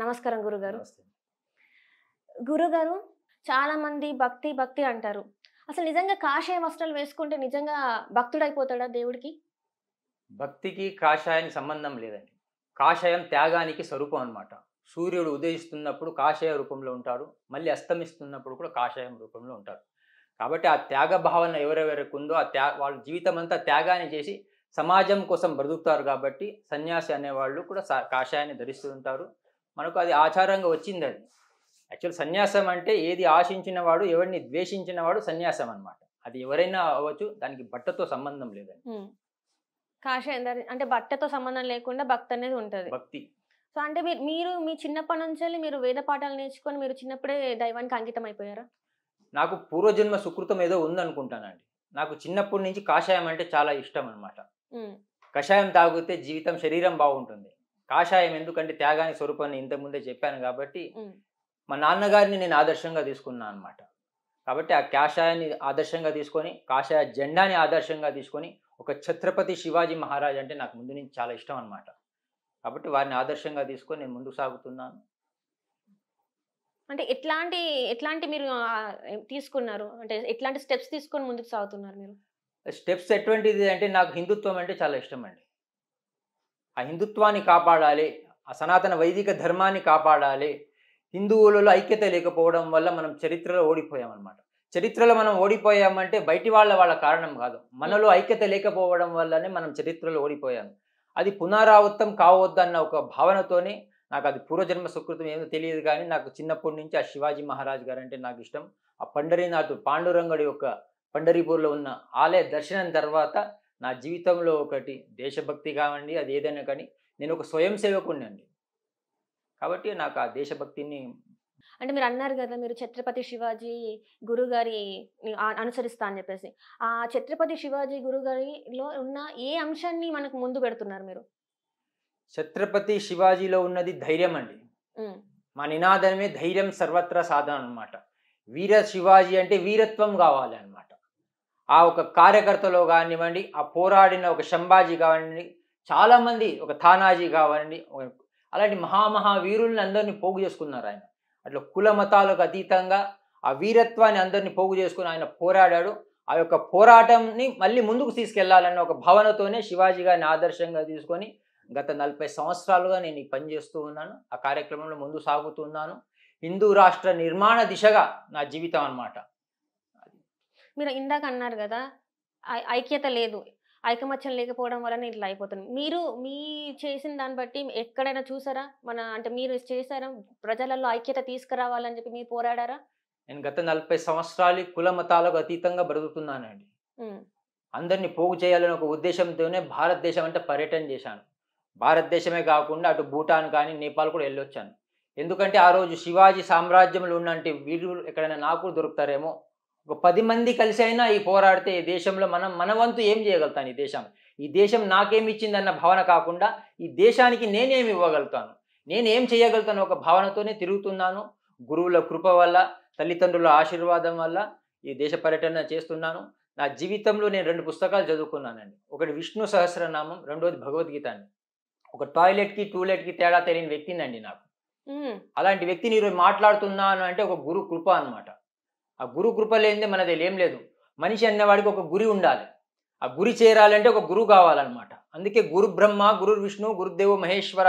నమస్కారం గురుగారు గురుగారు చాలా మంది భక్తి భక్తి అంటారు అసలు నిజంగా కాషాయ వస్త్రాలు వేసుకుంటే నిజంగా భక్తుడైపోతాడా దేవుడికి భక్తికి కాషాయానికి సంబంధం లేదండి కాషాయం త్యాగానికి స్వరూపం అనమాట సూర్యుడు ఉదయిస్తున్నప్పుడు కాషాయ రూపంలో ఉంటాడు మళ్ళీ అస్తమిస్తున్నప్పుడు కూడా కాషాయం రూపంలో ఉంటాడు కాబట్టి ఆ త్యాగ భావన ఎవరెవరికి ఉందో ఆ త్యా వాళ్ళ జీవితం అంతా త్యాగాన్ని చేసి సమాజం కోసం బ్రతుకుతారు కాబట్టి సన్యాసి అనేవాళ్ళు కూడా కాషాయాన్ని ధరిస్తూ ఉంటారు మనకు అది ఆచారంగా వచ్చింది అది యాక్చువల్ సన్యాసం అంటే ఏది ఆశించిన వాడు ఎవరిని ద్వేషించిన వాడు సన్యాసం అనమాట అది ఎవరైనా అవ్వచ్చు దానికి బట్టతో సంబంధం లేదండి కాషాయం అంటే బట్టతో సంబంధం లేకుండా భక్తి అనేది ఉంటుంది భక్తి సో అంటే మీరు మీరు మీ చిన్నప్పటి నుంచి మీరు వేద పాఠాలు నేర్చుకొని మీరు చిన్నప్పుడే దైవానికి అంకితం అయిపోయారా నాకు పూర్వజన్మ సుకృతం ఏదో ఉందనుకుంటానండి నాకు చిన్నప్పటి నుంచి కాషాయం అంటే చాలా ఇష్టం అనమాట కషాయం తాగితే జీవితం శరీరం బాగుంటుంది కాషాయం ఎందుకంటే త్యాగానికి స్వరూపాన్ని ఇంతకుముందే చెప్పాను కాబట్టి మా నాన్నగారిని నేను ఆదర్శంగా తీసుకున్నాను అనమాట కాబట్టి ఆ కాషాయాన్ని ఆదర్శంగా తీసుకొని కాషాయ జెండాని ఆదర్శంగా తీసుకొని ఒక ఛత్రపతి శివాజీ మహారాజ్ అంటే నాకు ముందు నుంచి చాలా ఇష్టం అనమాట కాబట్టి వారిని ఆదర్శంగా తీసుకొని నేను ముందుకు సాగుతున్నాను అంటే ఎట్లాంటి ఎట్లాంటి మీరు తీసుకున్నారు అంటే ఎట్లాంటి స్టెప్స్ తీసుకొని ముందుకు సాగుతున్నారు మీరు స్టెప్స్ ఎటువంటిది అంటే నాకు హిందుత్వం అంటే చాలా ఇష్టం అండి ఆ హిందుత్వాన్ని కాపాడాలి ఆ సనాతన వైదిక ధర్మాన్ని కాపాడాలి హిందువులలో ఐక్యత లేకపోవడం వల్ల మనం చరిత్రలో ఓడిపోయామన్నమాట చరిత్రలో మనం ఓడిపోయామంటే బయటి వాళ్ళ వాళ్ళ కారణం కాదు మనలో ఐక్యత లేకపోవడం వల్లనే మనం చరిత్రలో ఓడిపోయాము అది పునరావృతం కావద్దన్న ఒక భావనతోనే నాకు అది పూర్వజన్మ సుకృతం ఏమో తెలియదు కానీ నాకు చిన్నప్పటి నుంచి ఆ శివాజీ మహారాజ్ గారు అంటే నాకు ఇష్టం ఆ పండరీనాథ్ పాండురంగుడి యొక్క పండరీపూర్లో ఉన్న ఆలయ దర్శనం తర్వాత నా జీవితంలో ఒకటి దేశభక్తి కావండి అది ఏదైనా కానీ నేను ఒక స్వయం సేవకుని అండి కాబట్టి నాకు ఆ దేశభక్తిని అంటే మీరు అన్నారు కదా మీరు ఛత్రపతి శివాజీ గురుగారి అనుసరిస్తా అని చెప్పేసి ఆ ఛత్రపతి శివాజీ గురుగారిలో ఉన్న ఏ అంశాన్ని మనకు ముందు పెడుతున్నారు మీరు ఛత్రపతి శివాజీలో ఉన్నది ధైర్యం అండి మా నినాదమే ధైర్యం సర్వత్రా సాధన అనమాట వీర శివాజీ అంటే వీరత్వం కావాలి అనమాట ఆ ఒక కార్యకర్తలో కానివ్వండి ఆ పోరాడిన ఒక శంభాజీ కానివ్వండి చాలామంది ఒక తానాజీ కావండి అలాంటి మహామహావీరుల్ని అందరినీ పోగు చేసుకున్నారు ఆయన అట్లా కుల మతాలకు అతీతంగా ఆ వీరత్వాన్ని అందరినీ పోగు చేసుకుని ఆయన పోరాడాడు ఆ యొక్క పోరాటంని మళ్ళీ ముందుకు తీసుకెళ్లాలన్న ఒక భావనతోనే శివాజీ గారిని ఆదర్శంగా తీసుకొని గత నలభై సంవత్సరాలుగా నేను ఈ పని చేస్తూ ఉన్నాను ఆ కార్యక్రమంలో ముందు సాగుతున్నాను హిందూ రాష్ట్ర నిర్మాణ దిశగా నా జీవితం అనమాట మీరు ఇందాక అన్నారు కదా ఐక్యత లేదు ఐకమత్యం లేకపోవడం వలన ఇట్లా అయిపోతుంది మీరు మీ చేసిన దాన్ని బట్టి ఎక్కడైనా చూసారా మన అంటే మీరు చేశారా ప్రజలలో ఐక్యత తీసుకురావాలని చెప్పి మీరు పోరాడారా నేను గత నలభై సంవత్సరాలు కుల మతాలకు అతీతంగా బ్రతుకుతున్నానండి అందరినీ పోగు చేయాలని ఒక ఉద్దేశంతోనే భారతదేశం అంటే పర్యటన చేశాను భారతదేశమే కాకుండా అటు భూటాన్ కానీ నేపాల్ కూడా వెళ్ళొచ్చాను ఎందుకంటే ఆ రోజు శివాజీ సామ్రాజ్యంలో ఉన్నంటి వీరు ఎక్కడైనా నాకు దొరుకుతారేమో ఒక పది మంది కలిసి అయినా ఈ పోరాడితే ఈ దేశంలో మనం మన వంతు ఏం చేయగలుగుతాను ఈ దేశం ఈ దేశం నాకేమి ఇచ్చిందన్న భావన కాకుండా ఈ దేశానికి నేనేమి ఇవ్వగలుగుతాను నేనేం చేయగలుగుతాను ఒక భావనతోనే తిరుగుతున్నాను గురువుల కృప వల్ల తల్లిదండ్రుల ఆశీర్వాదం వల్ల ఈ దేశ పర్యటన చేస్తున్నాను నా జీవితంలో నేను రెండు పుస్తకాలు చదువుకున్నానండి ఒకటి విష్ణు సహస్రనామం రెండోది భగవద్గీత అండి ఒక టాయిలెట్కి టూలెట్కి తేడా తెలియని అండి నాకు అలాంటి వ్యక్తిని ఈరోజు మాట్లాడుతున్నాను అంటే ఒక గురు కృప అనమాట ఆ గురు కృప లేనిదే దగ్గర ఏం లేదు మనిషి అన్నవాడికి ఒక గురి ఉండాలి ఆ గురి చేరాలంటే ఒక గురువు కావాలన్నమాట అందుకే గురు బ్రహ్మ గురు విష్ణు గురుదేవ మహేశ్వర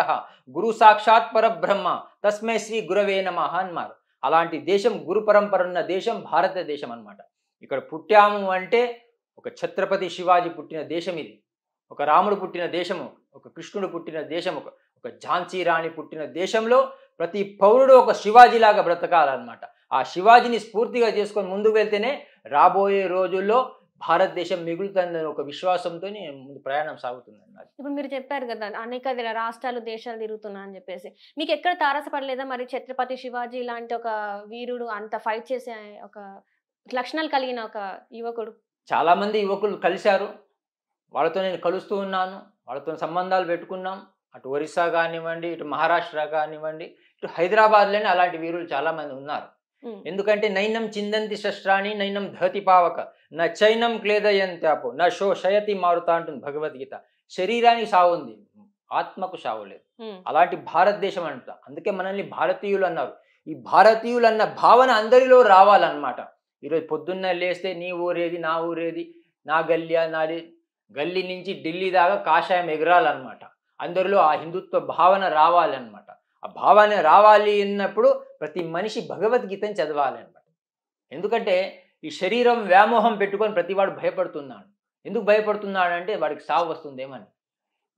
గురు సాక్షాత్ పరబ్రహ్మ తస్మై శ్రీ గురవే నమ అన్నారు అలాంటి దేశం గురు పరంపర ఉన్న దేశం భారతదేశం అనమాట ఇక్కడ పుట్టాము అంటే ఒక ఛత్రపతి శివాజీ పుట్టిన దేశం ఇది ఒక రాముడు పుట్టిన దేశము ఒక కృష్ణుడు పుట్టిన దేశం ఒక ఒక ఝాన్సీ రాణి పుట్టిన దేశంలో ప్రతి పౌరుడు ఒక శివాజీలాగా బ్రతకాలన్నమాట ఆ శివాజీని స్ఫూర్తిగా చేసుకొని ముందుకు వెళ్తేనే రాబోయే రోజుల్లో భారతదేశం మిగులుతుందని ఒక విశ్వాసంతో ప్రయాణం సాగుతుందన్నమాట ఇప్పుడు మీరు చెప్పారు కదా అనేక రాష్ట్రాలు దేశాలు తిరుగుతున్నా అని చెప్పేసి మీకు ఎక్కడ తారసపడలేదా మరి ఛత్రపతి శివాజీ లాంటి ఒక వీరుడు అంత ఫైట్ చేసే ఒక లక్షణాలు కలిగిన ఒక యువకుడు చాలా మంది యువకులు కలిశారు వాళ్ళతో నేను కలుస్తూ ఉన్నాను వాళ్ళతో సంబంధాలు పెట్టుకున్నాం అటు ఒరిస్సా కానివ్వండి ఇటు మహారాష్ట్ర కానివ్వండి ఇటు హైదరాబాద్లోనే అలాంటి వీరులు చాలామంది ఉన్నారు ఎందుకంటే నైనం చిందంతి శస్త్రాన్ని నైనం ధతి పావక నా చైనం క్లేదయంత్యాపో నా శోషయతి మారుతా అంటుంది భగవద్గీత శరీరానికి సావు ఉంది ఆత్మకు సావు లేదు అలాంటి భారతదేశం అంట అందుకే మనల్ని భారతీయులు అన్నారు ఈ భారతీయులు అన్న భావన అందరిలో రావాలన్నమాట ఈరోజు పొద్దున్న లేస్తే నీ ఊరేది నా ఊరేది నా గల్లి నాది గల్లీ నుంచి ఢిల్లీ దాకా కాషాయం ఎగరాలన్నమాట అందరిలో ఆ హిందుత్వ భావన రావాలన్నమాట ఆ భావన రావాలి అన్నప్పుడు ప్రతి మనిషి భగవద్గీతని చదవాలన్నమాట ఎందుకంటే ఈ శరీరం వ్యామోహం పెట్టుకొని ప్రతివాడు భయపడుతున్నాడు ఎందుకు భయపడుతున్నాడు అంటే వాడికి సావు వస్తుందేమని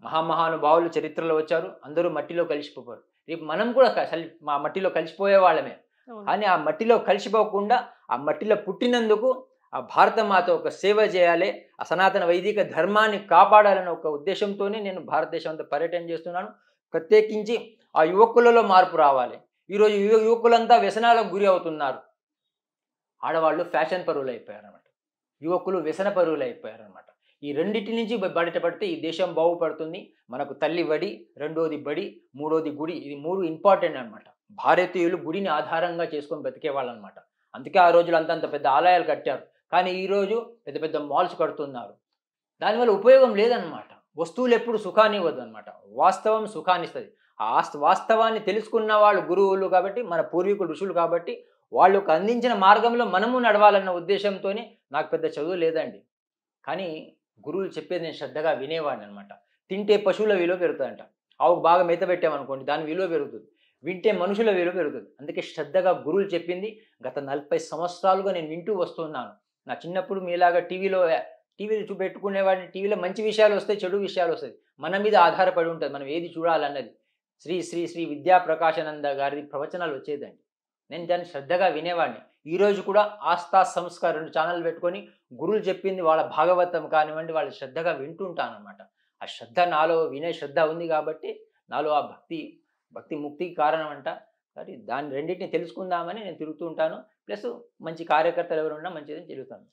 మహామహానుభావులు చరిత్రలో వచ్చారు అందరూ మట్టిలో కలిసిపోయారు రేపు మనం కూడా మా మట్టిలో కలిసిపోయే వాళ్ళమే కానీ ఆ మట్టిలో కలిసిపోకుండా ఆ మట్టిలో పుట్టినందుకు ఆ భారతమాత ఒక సేవ చేయాలి ఆ సనాతన వైదిక ధర్మాన్ని కాపాడాలనే ఒక ఉద్దేశంతోనే నేను భారతదేశం అంతా పర్యటన చేస్తున్నాను ప్రత్యేకించి ఆ యువకులలో మార్పు రావాలి ఈరోజు యువకులంతా వ్యసనాలకు గురి అవుతున్నారు ఆడవాళ్ళు ఫ్యాషన్ పరువులు అయిపోయారనమాట యువకులు వ్యసన పరువులు అయిపోయారనమాట ఈ రెండింటి నుంచి బయటపడితే ఈ దేశం బాగుపడుతుంది మనకు తల్లి బడి రెండోది బడి మూడోది గుడి ఇది మూడు ఇంపార్టెంట్ అనమాట భారతీయులు గుడిని ఆధారంగా చేసుకొని అనమాట అందుకే ఆ రోజులు అంతంత పెద్ద ఆలయాలు కట్టారు కానీ ఈరోజు పెద్ద పెద్ద మాల్స్ కడుతున్నారు దానివల్ల ఉపయోగం లేదనమాట వస్తువులు ఎప్పుడు సుఖాన్ని ఇవ్వదు అనమాట వాస్తవం సుఖాన్ని ఇస్తుంది ఆ వాస్తవాన్ని తెలుసుకున్న వాళ్ళు గురువులు కాబట్టి మన పూర్వీకులు ఋషులు కాబట్టి వాళ్ళకు అందించిన మార్గంలో మనము నడవాలన్న ఉద్దేశంతోనే నాకు పెద్ద చదువు లేదండి కానీ గురువులు చెప్పేది నేను శ్రద్ధగా వినేవాడిని అనమాట తింటే పశువుల విలువ పెరుగుతుందంట ఆవుకు బాగా మేత పెట్టామనుకోండి దాని విలువ పెరుగుతుంది వింటే మనుషుల విలువ పెరుగుతుంది అందుకే శ్రద్ధగా గురువులు చెప్పింది గత నలభై సంవత్సరాలుగా నేను వింటూ వస్తున్నాను నా చిన్నప్పుడు మీలాగా టీవీలో టీవీలు చూపెట్టుకునేవాడిని టీవీలో మంచి విషయాలు వస్తాయి చెడు విషయాలు వస్తాయి మన మీద ఆధారపడి ఉంటుంది మనం ఏది చూడాలన్నది శ్రీ శ్రీ శ్రీ విద్యా ప్రకాశానంద గారి ప్రవచనాలు వచ్చేదండి నేను దాన్ని శ్రద్ధగా వినేవాడిని ఈరోజు కూడా ఆస్థా సంస్కార రెండు ఛానల్ పెట్టుకొని గురువులు చెప్పింది వాళ్ళ భాగవతం కానివ్వండి వాళ్ళు శ్రద్ధగా వింటుంటాను అనమాట ఆ శ్రద్ధ నాలో వినే శ్రద్ధ ఉంది కాబట్టి నాలో ఆ భక్తి భక్తి ముక్తికి కారణం అంట కానీ దాని రెండింటిని తెలుసుకుందామని నేను తిరుగుతూ ఉంటాను ప్లస్ మంచి కార్యకర్తలు ఎవరు ఉన్నా మంచిదని తిరుగుతాను